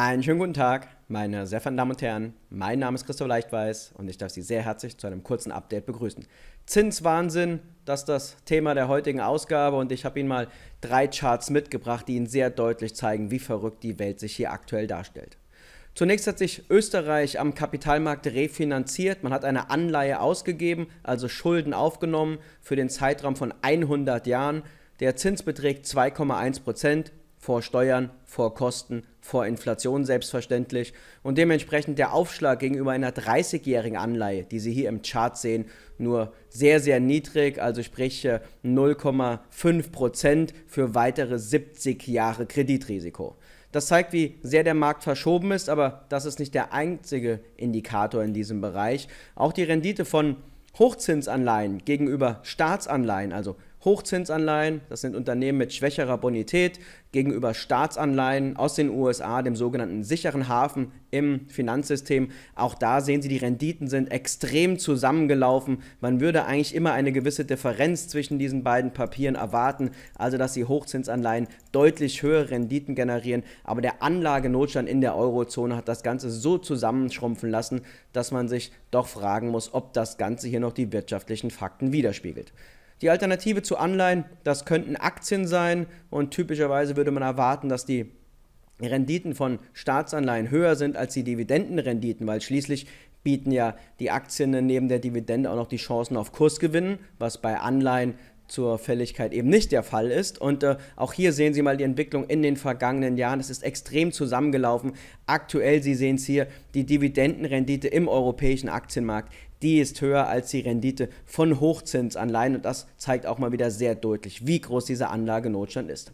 Einen schönen guten Tag, meine sehr verehrten Damen und Herren. Mein Name ist Christoph Leichtweiß und ich darf Sie sehr herzlich zu einem kurzen Update begrüßen. Zinswahnsinn, das ist das Thema der heutigen Ausgabe und ich habe Ihnen mal drei Charts mitgebracht, die Ihnen sehr deutlich zeigen, wie verrückt die Welt sich hier aktuell darstellt. Zunächst hat sich Österreich am Kapitalmarkt refinanziert. Man hat eine Anleihe ausgegeben, also Schulden aufgenommen für den Zeitraum von 100 Jahren. Der Zins beträgt 2,1 Prozent vor Steuern, vor Kosten, vor Inflation selbstverständlich und dementsprechend der Aufschlag gegenüber einer 30-jährigen Anleihe, die Sie hier im Chart sehen, nur sehr, sehr niedrig, also sprich 0,5% äh, für weitere 70 Jahre Kreditrisiko. Das zeigt, wie sehr der Markt verschoben ist, aber das ist nicht der einzige Indikator in diesem Bereich. Auch die Rendite von Hochzinsanleihen gegenüber Staatsanleihen, also Hochzinsanleihen, das sind Unternehmen mit schwächerer Bonität gegenüber Staatsanleihen aus den USA, dem sogenannten sicheren Hafen im Finanzsystem. Auch da sehen Sie, die Renditen sind extrem zusammengelaufen. Man würde eigentlich immer eine gewisse Differenz zwischen diesen beiden Papieren erwarten, also dass die Hochzinsanleihen deutlich höhere Renditen generieren. Aber der Anlagenotstand in der Eurozone hat das Ganze so zusammenschrumpfen lassen, dass man sich doch fragen muss, ob das Ganze hier noch die wirtschaftlichen Fakten widerspiegelt. Die Alternative zu Anleihen, das könnten Aktien sein und typischerweise würde man erwarten, dass die Renditen von Staatsanleihen höher sind als die Dividendenrenditen, weil schließlich bieten ja die Aktien neben der Dividende auch noch die Chancen auf Kursgewinnen, was bei Anleihen zur Fälligkeit eben nicht der Fall ist. Und äh, auch hier sehen Sie mal die Entwicklung in den vergangenen Jahren. Es ist extrem zusammengelaufen. Aktuell, Sie sehen es hier, die Dividendenrendite im europäischen Aktienmarkt, die ist höher als die Rendite von Hochzinsanleihen. Und das zeigt auch mal wieder sehr deutlich, wie groß dieser Anlagenotstand ist.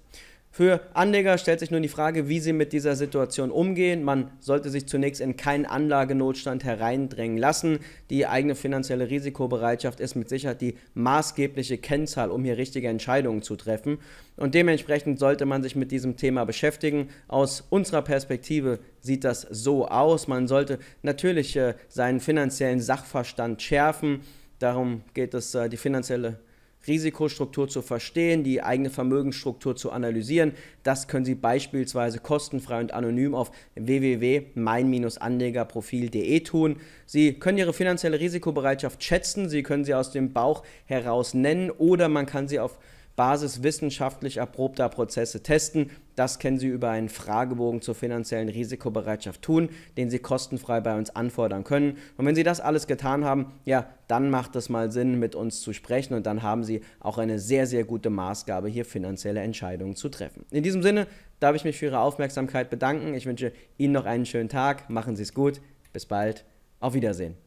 Für Anleger stellt sich nun die Frage, wie sie mit dieser Situation umgehen. Man sollte sich zunächst in keinen Anlagenotstand hereindrängen lassen. Die eigene finanzielle Risikobereitschaft ist mit Sicherheit die maßgebliche Kennzahl, um hier richtige Entscheidungen zu treffen. Und dementsprechend sollte man sich mit diesem Thema beschäftigen. Aus unserer Perspektive sieht das so aus. Man sollte natürlich äh, seinen finanziellen Sachverstand schärfen. Darum geht es, äh, die finanzielle Risikobereitschaft. Risikostruktur zu verstehen, die eigene Vermögensstruktur zu analysieren. Das können Sie beispielsweise kostenfrei und anonym auf www.mein-anlegerprofil.de tun. Sie können Ihre finanzielle Risikobereitschaft schätzen, Sie können sie aus dem Bauch heraus nennen oder man kann sie auf Basis wissenschaftlich erprobter Prozesse testen. Das können Sie über einen Fragebogen zur finanziellen Risikobereitschaft tun, den Sie kostenfrei bei uns anfordern können. Und wenn Sie das alles getan haben, ja, dann macht es mal Sinn, mit uns zu sprechen und dann haben Sie auch eine sehr, sehr gute Maßgabe, hier finanzielle Entscheidungen zu treffen. In diesem Sinne darf ich mich für Ihre Aufmerksamkeit bedanken. Ich wünsche Ihnen noch einen schönen Tag. Machen Sie es gut. Bis bald. Auf Wiedersehen.